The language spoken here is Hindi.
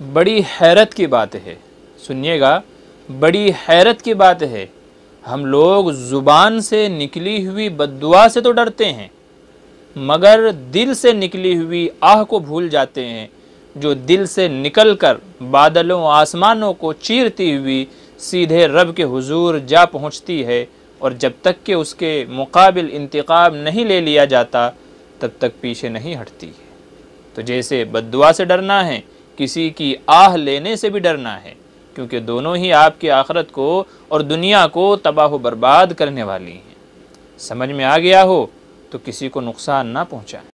बड़ी हैरत की बात है सुनिएगा बड़ी हैरत की बात है हम लोग ज़ुबान से निकली हुई बदुआ से तो डरते हैं मगर दिल से निकली हुई आह को भूल जाते हैं जो दिल से निकल कर बादलों आसमानों को चीरती हुई सीधे रब के हुजूर जा पहुंचती है और जब तक के उसके मुकाबिल इंतकाम नहीं ले लिया जाता तब तक पीछे नहीं हटती है तो जैसे बदुआ से डरना है किसी की आह लेने से भी डरना है क्योंकि दोनों ही आपकी आखरत को और दुनिया को तबाह बर्बाद करने वाली हैं समझ में आ गया हो तो किसी को नुकसान ना पहुँचाएँ